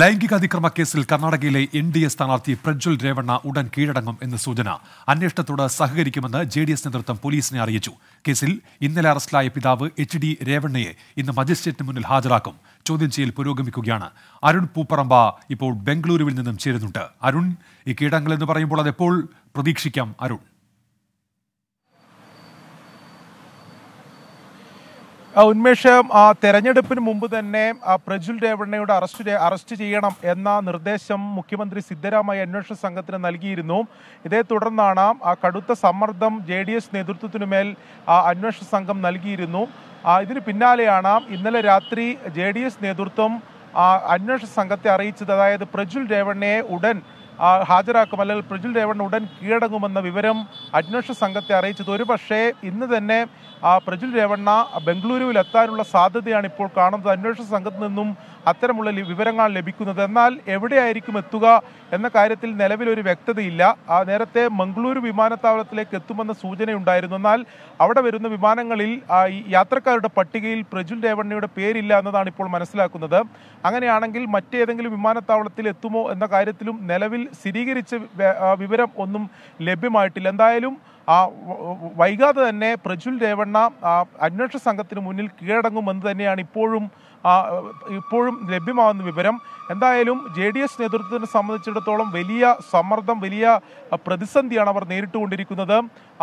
ലൈംഗിക അതിക്രമ കേസിൽ കർണാടകയിലെ എൻ ഡി എ സ്ഥാനാർത്ഥി പ്രജ്വൽ രേവണ്ണ ഉടൻ കീഴടങ്ങും എന്ന് സൂചന അന്വേഷണത്തോട് സഹകരിക്കുമെന്ന് ജെ ഡി എസ് നേതൃത്വം പോലീസിനെ അറിയിച്ചു കേസിൽ ഇന്നലെ അറസ്റ്റിലായ പിതാവ് എച്ച് ഡി രേവണ്ണയെ ഇന്ന് മജിസ്ട്രേറ്റിന് മുന്നിൽ ഹാജരാക്കും ചോദ്യം ചെയ്യൽ പുരോഗമിക്കുകയാണ് അരുൺ പൂപ്പറമ്പ ഇപ്പോൾ ബംഗളൂരുവിൽ നിന്നും ചേരുന്നുണ്ട് അരുൺ ഈ കീഴടങ്ങൽ എന്ന് പറയുമ്പോൾ അതെപ്പോൾ പ്രതീക്ഷിക്കാം അരുൺ ഉന്മേഷം ആ തെരഞ്ഞെടുപ്പിന് മുമ്പ് തന്നെ പ്രജുൽ രേവണ്ണയുടെ അറസ്റ്റ് അറസ്റ്റ് ചെയ്യണം എന്ന നിർദ്ദേശം മുഖ്യമന്ത്രി സിദ്ധരാമയ്യ അന്വേഷണ സംഘത്തിന് നൽകിയിരുന്നു ഇതേ തുടർന്നാണ് ആ കടുത്ത സമ്മർദ്ദം ജെ ഡി എസ് നേതൃത്വത്തിനു മേൽ അന്വേഷണ സംഘം നൽകിയിരുന്നു ഇതിന് പിന്നാലെയാണ് ഇന്നലെ രാത്രി ജെ ഡി എസ് നേതൃത്വം അന്വേഷണ സംഘത്തെ അറിയിച്ചത് അതായത് പ്രജുൽ രേവണ്ണയെ ഉടൻ ഹാജരാക്കും അല്ലെങ്കിൽ പ്രജിൽ രേവൺ ഉടൻ കീഴടങ്ങുമെന്ന വിവരം അന്വേഷണ സംഘത്തെ അറിയിച്ചത് ഒരുപക്ഷേ ഇന്ന് തന്നെ പ്രജുൽ രേവണ്ണ ബംഗളൂരുവിൽ എത്താനുള്ള സാധ്യതയാണ് ഇപ്പോൾ കാണുന്നത് അന്വേഷണ സംഘത്തിൽ നിന്നും അത്തരമുള്ള വിവരങ്ങൾ ലഭിക്കുന്നത് എന്നാൽ എവിടെയായിരിക്കും എത്തുക എന്ന കാര്യത്തിൽ നിലവിലൊരു വ്യക്തതയില്ല നേരത്തെ മംഗളൂരു വിമാനത്താവളത്തിലേക്ക് എത്തുമെന്ന സൂചനയുണ്ടായിരുന്നു എന്നാൽ അവിടെ വരുന്ന വിമാനങ്ങളിൽ യാത്രക്കാരുടെ പട്ടികയിൽ പ്രജുൽ രേവണ്ണയുടെ പേരില്ല എന്നതാണ് ഇപ്പോൾ മനസ്സിലാക്കുന്നത് അങ്ങനെയാണെങ്കിൽ മറ്റേതെങ്കിലും വിമാനത്താവളത്തിൽ എത്തുമോ എന്ന കാര്യത്തിലും നിലവിൽ സ്ഥിരീകരിച്ച വിവരം ഒന്നും ലഭ്യമായിട്ടില്ല എന്തായാലും ആ വൈകാതെ തന്നെ പ്രജുൽ രേവണ്ണ അന്വേഷണ സംഘത്തിന് മുന്നിൽ കീഴടങ്ങുമെന്ന് തന്നെയാണ് ഇപ്പോഴും ഇപ്പോഴും ലഭ്യമാകുന്ന വിവരം എന്തായാലും ജെ ഡി എസ് നേതൃത്വത്തിനെ സംബന്ധിച്ചിടത്തോളം വലിയ സമ്മർദ്ദം വലിയ പ്രതിസന്ധിയാണ് അവർ നേരിട്ടുകൊണ്ടിരിക്കുന്നത്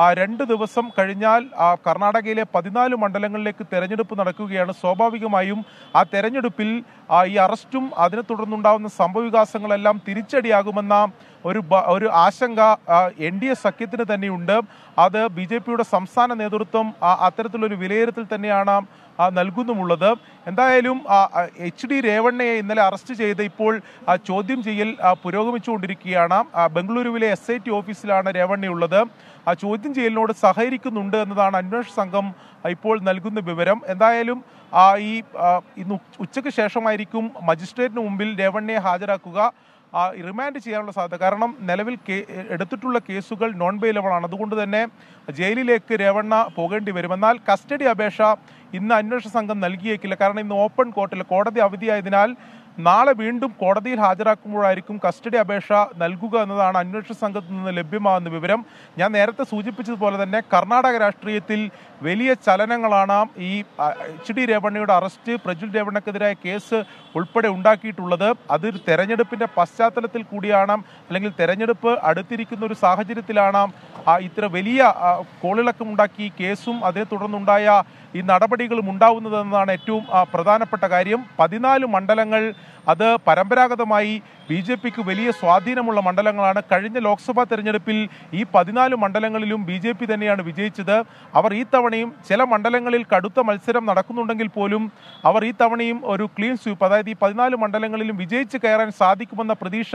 ആ രണ്ട് ദിവസം കഴിഞ്ഞാൽ ആ കർണാടകയിലെ പതിനാല് മണ്ഡലങ്ങളിലേക്ക് തെരഞ്ഞെടുപ്പ് നടക്കുകയാണ് സ്വാഭാവികമായും ആ തെരഞ്ഞെടുപ്പിൽ ഈ അറസ്റ്റും അതിനെ തുടർന്നുണ്ടാകുന്ന സംഭവവികാസങ്ങളെല്ലാം തിരിച്ചടിയാകുമെന്ന ഒരു ഒരു ആശങ്ക എൻ ഡി എ സഖ്യത്തിന് തന്നെയുണ്ട് അത് ബി ജെ പിയുടെ സംസ്ഥാന നേതൃത്വം അത്തരത്തിലൊരു വിലയിരുത്തൽ തന്നെയാണ് നൽകുന്നുമുള്ളത് എന്തായാലും എച്ച് ഡി രേവണ്ണയെ ഇന്നലെ അറസ്റ്റ് ചെയ്ത് ഇപ്പോൾ ചോദ്യം ചെയ്യൽ പുരോഗമിച്ചുകൊണ്ടിരിക്കുകയാണ് ബംഗളൂരുവിലെ എസ് ഐ ടി ഓഫീസിലാണ് രേവണ്ണയുള്ളത് ആ ചോദ്യം ചെയ്യലിനോട് സഹകരിക്കുന്നുണ്ട് എന്നതാണ് അന്വേഷണ സംഘം ഇപ്പോൾ നൽകുന്ന വിവരം എന്തായാലും ഈ ഇന്ന് ഉച്ചയ്ക്ക് ശേഷമായിരിക്കും മജിസ്ട്രേറ്റിന് മുമ്പിൽ രേവണ്ണയെ ഹാജരാക്കുക റിമാൻഡ് ചെയ്യാനുള്ള സാധ്യത കാരണം നിലവിൽ എടുത്തിട്ടുള്ള കേസുകൾ നോൺ ബെയിലബിൾ ആണ് അതുകൊണ്ട് തന്നെ ജയിലിലേക്ക് രേവണ്ണ പോകേണ്ടി വരും എന്നാൽ കസ്റ്റഡി അപേക്ഷ ഇന്ന് അന്വേഷണ സംഘം നൽകിയേക്കില്ല കാരണം ഇന്ന് ഓപ്പൺ കോർട്ടിൽ കോടതി അവധിയായതിനാൽ നാളെ വീണ്ടും കോടതിയിൽ ഹാജരാക്കുമ്പോഴായിരിക്കും കസ്റ്റഡി അപേക്ഷ നൽകുക എന്നതാണ് അന്വേഷണ സംഘത്തിൽ നിന്ന് ലഭ്യമാകുന്ന വിവരം ഞാൻ നേരത്തെ സൂചിപ്പിച്ചതുപോലെ തന്നെ കർണാടക രാഷ്ട്രീയത്തിൽ വലിയ ചലനങ്ങളാണ് ഈ എച്ച് ഡി രേവണ്ണയുടെ അറസ്റ്റ് പ്രജുൽ രേവണ്ണക്കെതിരായ കേസ് ഉൾപ്പെടെ ഉണ്ടാക്കിയിട്ടുള്ളത് അത് തെരഞ്ഞെടുപ്പിന്റെ പശ്ചാത്തലത്തിൽ കൂടിയാണ് അല്ലെങ്കിൽ തെരഞ്ഞെടുപ്പ് അടുത്തിരിക്കുന്ന ഒരു സാഹചര്യത്തിലാണ് ഇത്ര വലിയ ഉണ്ടാക്കി കേസും അതേ തുടർന്നുണ്ടായ ഈ നടപടികളും ഉണ്ടാവുന്നതെന്നതാണ് ഏറ്റവും പ്രധാനപ്പെട്ട കാര്യം പതിനാല് മണ്ഡലങ്ങൾ അത് പരമ്പരാഗതമായി ബി ജെ പിക്ക് വലിയ സ്വാധീനമുള്ള മണ്ഡലങ്ങളാണ് കഴിഞ്ഞ ലോക്സഭാ തെരഞ്ഞെടുപ്പിൽ ഈ പതിനാല് മണ്ഡലങ്ങളിലും ബി ജെ പി തന്നെയാണ് വിജയിച്ചത് അവർ ഈ തവണ ഇത്തവണയും ചില മണ്ഡലങ്ങളിൽ കടുത്ത മത്സരം നടക്കുന്നുണ്ടെങ്കിൽ പോലും അവർ ഈ തവണയും ഒരു ക്ലീൻ സ്വീപ്പ് അതായത് ഈ പതിനാല് മണ്ഡലങ്ങളിലും വിജയിച്ച് കയറാൻ സാധിക്കുമെന്ന പ്രതീക്ഷ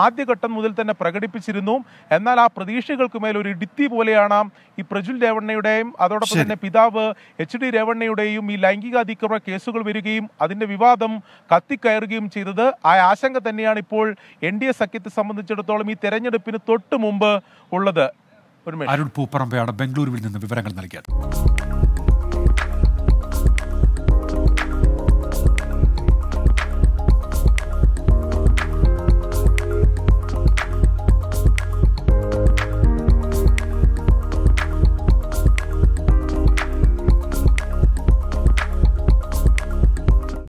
ആദ്യഘട്ടം മുതൽ തന്നെ പ്രകടിപ്പിച്ചിരുന്നു എന്നാൽ ആ പ്രതീക്ഷകൾക്ക് മേൽ ഒരു ഇടുത്തി പോലെയാണ് ഈ പ്രജുൽ രേവണ്ണയുടെയും അതോടൊപ്പം തന്നെ പിതാവ് എച്ച് ഡി രേവണ്ണയുടെയും ഈ ലൈംഗികാതിക്രമ കേസുകൾ വരികയും അതിന്റെ വിവാദം കത്തിക്കയറുകയും ചെയ്തത് ആ ആശങ്ക തന്നെയാണ് ഇപ്പോൾ എൻ ഡി എ സഖ്യത്തെ സംബന്ധിച്ചിടത്തോളം ഈ തെരഞ്ഞെടുപ്പിന് തൊട്ട് മുമ്പ് ഉള്ളത് അരുൺ പൂപ്പറമ്പയാണ് ബംഗളൂരുവിൽ നിന്ന് വിവരങ്ങൾ നൽകിയത്